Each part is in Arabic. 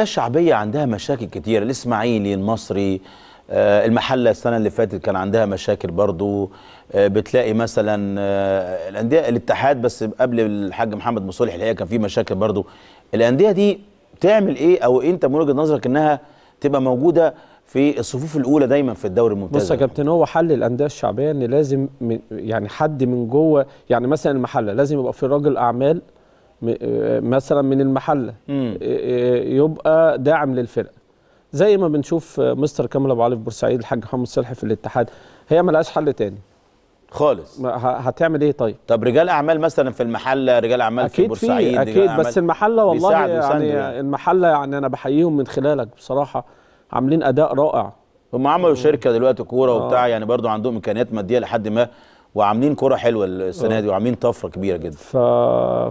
الحقيقه الشعبيه عندها مشاكل كتير الاسماعيلي المصري آه، المحلة السنة اللي فاتت كان عندها مشاكل برضو آه، بتلاقي مثلا آه، الأندية الاتحاد بس قبل الحاج محمد مصالح الحقيقة كان في مشاكل برضو الأندية دي تعمل إيه أو أنت من وجهة نظرك إنها تبقى موجودة في الصفوف الأولى دايما في الدوري الممتاز بص يا كابتن هو حل الأندية الشعبية إن لازم من يعني حد من جوه يعني مثلا المحلة لازم يبقى في راجل أعمال آه، مثلا من المحله آه، آه، يبقى داعم للفرقه زي ما بنشوف مستر كامل ابو علي في بورسعيد الحاج محمد صلحي في الاتحاد هي ما لهاش حل تاني خالص هتعمل ايه طيب طب رجال اعمال مثلا في المحله رجال اعمال في بورسعيد اكيد أكيد بس المحله والله يعني, يعني المحله يعني انا بحييهم من خلالك بصراحه عاملين اداء رائع هم عملوا شركه دلوقتي كوره وبتاع يعني برضو عندهم امكانيات ماديه لحد ما وعاملين كره حلوه السنه آه. دي وعاملين طفره كبيره جدا ف...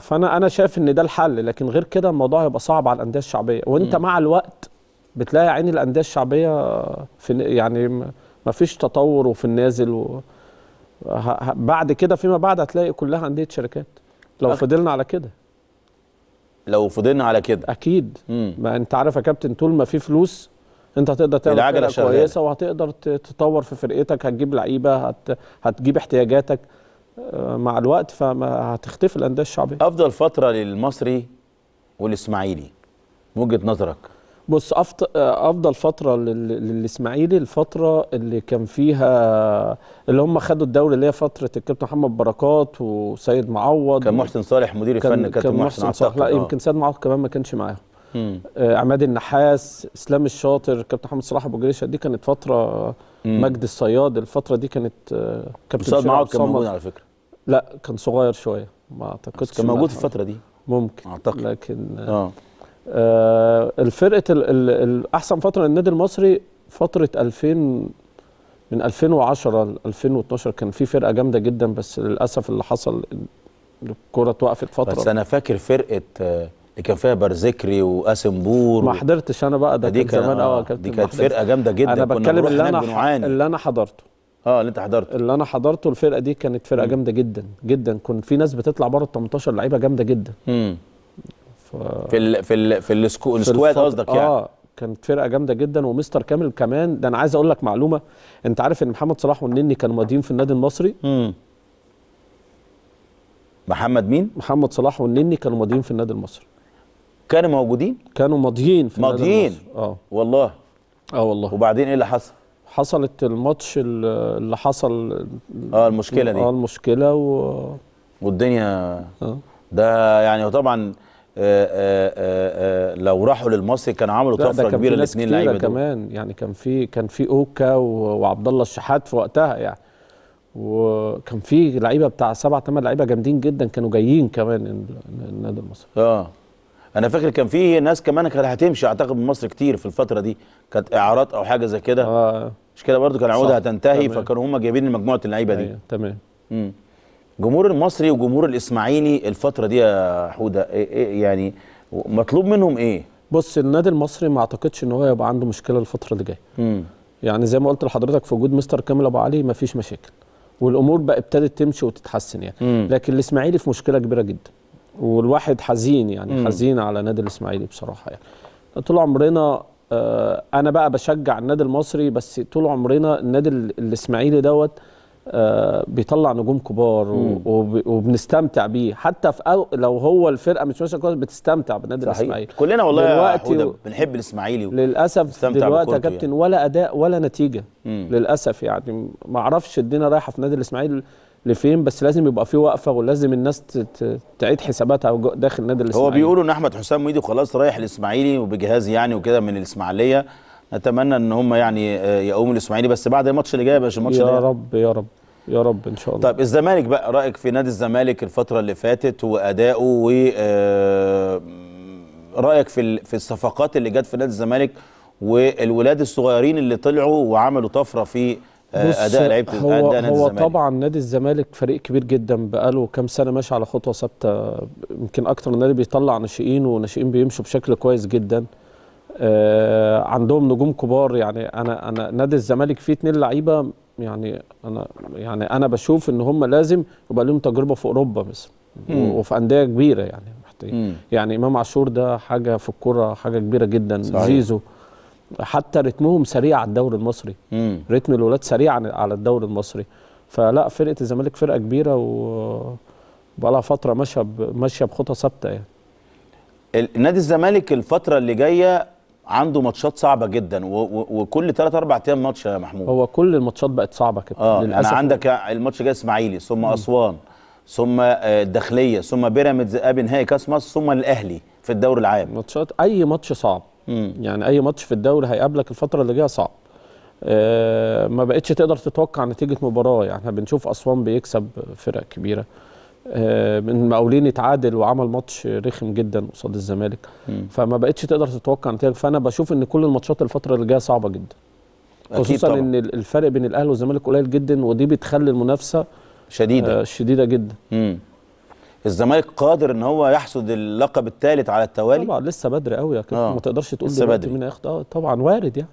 فانا انا شايف ان ده الحل لكن غير كده الموضوع هيبقى صعب على الانديه الشعبيه وانت م. مع الوقت بتلاقي عين الانديه الشعبيه في يعني ما فيش تطور وفي النازل و... ه... بعد كده فيما بعد هتلاقي كلها انديه شركات لو أخ... فضلنا على كده لو فضلنا على كده اكيد مم. ما انت عارف يا كابتن طول ما في فلوس انت هتقدر تعمل العجله كويسه وهتقدر تطور في فرقتك هتجيب لعيبه هت... هتجيب احتياجاتك آه، مع الوقت فهتختفي الانديه الشعبيه افضل فتره للمصري والاسماعيلي من وجهه نظرك بص آه، افضل فتره للاسماعيلي الفتره اللي كان فيها اللي هم خدوا الدوري اللي هي فتره الكابتن محمد بركات وسيد معوض كان محسن صالح مدير الفن كابتن محسن, محسن صالح لا يمكن آه. سيد معوض كمان ما كانش معاهم آه، عماد النحاس اسلام الشاطر كابتن محمد صلاح ابو جريشه دي كانت فتره مجد الصياد الفتره دي كانت آه، كابتن الصياد معاك كان موجود على فكره لا كان صغير شويه ما اعتقدش كان موجود في الفتره دي ممكن اعتقد لكن اه, آه, آه، الفرقه احسن فتره للنادي المصري فتره 2000 من 2010 ل 2012 كان في فرقه جامده جدا بس للاسف اللي حصل الكوره اتوقفت فتره بس انا فاكر فرقه كان فيها برزكري وقاسم بور ما حضرتش انا بقى ده كان زمان اه, آه، دي كانت فرقه جامده جدا انا بتكلم اللي انا بنعاني. اللي انا حضرته اه اللي انت حضرته اللي انا حضرته الفرقه دي كانت فرقه جامده جدا جدا كنت في ناس بتطلع بره ال 18 لعيبه جامده جدا امم ف... في ال في ال في السكو... السكواد قصدك يعني اه كانت فرقه جامده جدا ومستر كامل كمان ده انا عايز اقول لك معلومه انت عارف ان محمد صلاح والنني كانوا ماضيين في النادي المصري امم محمد مين محمد صلاح والنني كانوا ماضيين في النادي المصري كانوا موجودين كانوا ماضيين في ماضيين اه والله اه والله وبعدين ايه اللي حصل حصلت الماتش اللي حصل اه المشكله دي اه المشكله و... والدنيا آه. ده يعني طبعا آآ آه، آآ آه، آآ آه، لو راحوا للمصري كانوا عملوا طفره كبيره الاثنين لعيبه كمان دول. يعني كان في كان في اوكا وعبد الله الشحات في وقتها يعني وكان في لعيبه بتاع سبع ثمان لعيبه جامدين جدا كانوا جايين كمان النادي المصري اه انا فاكر كان في ناس كمان كانت هتمشي اعتقد من مصر كتير في الفتره دي كانت اعارات او حاجه زي كده آه. مش كده برضو كان عقودها هتنتهي فكانوا هم جايبين مجموعه اللعيبه دي أيوة، تمام امم جمهور المصري وجمهور الاسماعيلي الفتره دي يا حوده إيه إيه يعني مطلوب منهم ايه بص النادي المصري ما اعتقدش ان هو يبقى عنده مشكله الفتره اللي جايه يعني زي ما قلت لحضرتك في وجود مستر كامل ابو علي ما فيش مشاكل والامور بقى ابتدت تمشي وتتحسن يعني مم. لكن الاسماعيلي في مشكله كبيره جدا والواحد حزين يعني مم. حزين على نادي الاسماعيلي بصراحه يعني طول عمرنا آه، انا بقى بشجع النادي المصري بس طول عمرنا النادي الاسماعيلي دوت آه، بيطلع نجوم كبار وبنستمتع بيه حتى في لو هو الفرقه مش ماشيه كويس بتستمتع بالنادي الاسماعيلي كلنا والله دلوقتي و... بنحب الاسماعيلي و... للاسف دلوقتي يا يعني. كابتن يعني. ولا اداء ولا نتيجه مم. للاسف يعني ما اعرفش الدنيا رايحه في نادي الاسماعيلي لفين بس لازم يبقى في وقفه ولازم الناس تعيد حساباتها داخل نادي الاسماعيلي هو بيقولوا ان احمد حسام ميدو خلاص رايح الاسماعيلي وبجهاز يعني وكده من الاسماعيليه نتمنى ان هم يعني آه، يقوموا الاسماعيلي بس بعد الماتش اللي جاي يا باشا الماتش يا اللي رب يا رب يا رب ان شاء الله طيب الزمالك بقى رايك في نادي الزمالك الفتره اللي فاتت وادائه و آه، رايك في في الصفقات اللي جت في نادي الزمالك والولاد الصغيرين اللي طلعوا وعملوا طفره في آه، اداء لعيبه هو, أداء هو طبعا نادي الزمالك فريق كبير جدا بقاله كام سنه ماشي على خطوه ثابته يمكن اكتر نادي بيطلع ناشئين وناشئين بيمشوا بشكل كويس جدا آه عندهم نجوم كبار يعني انا انا نادي الزمالك فيه اتنين لعيبه يعني انا يعني انا بشوف ان هم لازم يبقى لهم تجربه في اوروبا مثلا وفي انديه كبيره يعني محتاجين يعني امام عاشور ده حاجه في الكوره حاجه كبيره جدا صحيح. زيزو حتى رتمهم سريع على الدوري المصري مم. رتم الولاد سريع على الدوري المصري فلا فرقه الزمالك فرقه كبيره وبقى لها فتره ماشيه ماشيه بخطى ثابته يعني نادي الزمالك الفتره اللي جايه عنده ماتشات صعبه جدا وكل 3 4 ايام ماتش يا محمود هو كل الماتشات بقت صعبه كده آه للاسف انا عندك يعني. الماتش جاي اسماعيلي ثم اسوان ثم آه، الداخليه ثم بيراميدز قبل نهائي كاس مصر ثم الاهلي في الدوري العام ماتشات اي ماتش صعب مم. يعني اي ماتش في الدوري هيقابلك الفتره اللي جايه صعب آه ما بقتش تقدر تتوقع نتيجه مباراه يعني احنا بنشوف اسوان بيكسب فرق كبيره آه من مقاولين اتعادل وعمل ماتش رخم جدا قصاد الزمالك مم. فما بقتش تقدر تتوقع نتيجه فانا بشوف ان كل الماتشات الفتره اللي جايه صعبه جدا خصوصا طبعا. ان الفرق بين الاهلي والزمالك قليل جدا ودي بتخلي المنافسه شديده آه شديده جدا مم. الزمالك قادر ان هو يحصد اللقب الثالث على التوالي طبعا لسه بدري قوي يا كابتن آه. ما تقدرش تقول لسه بدري مين اه طبعا وارد يعني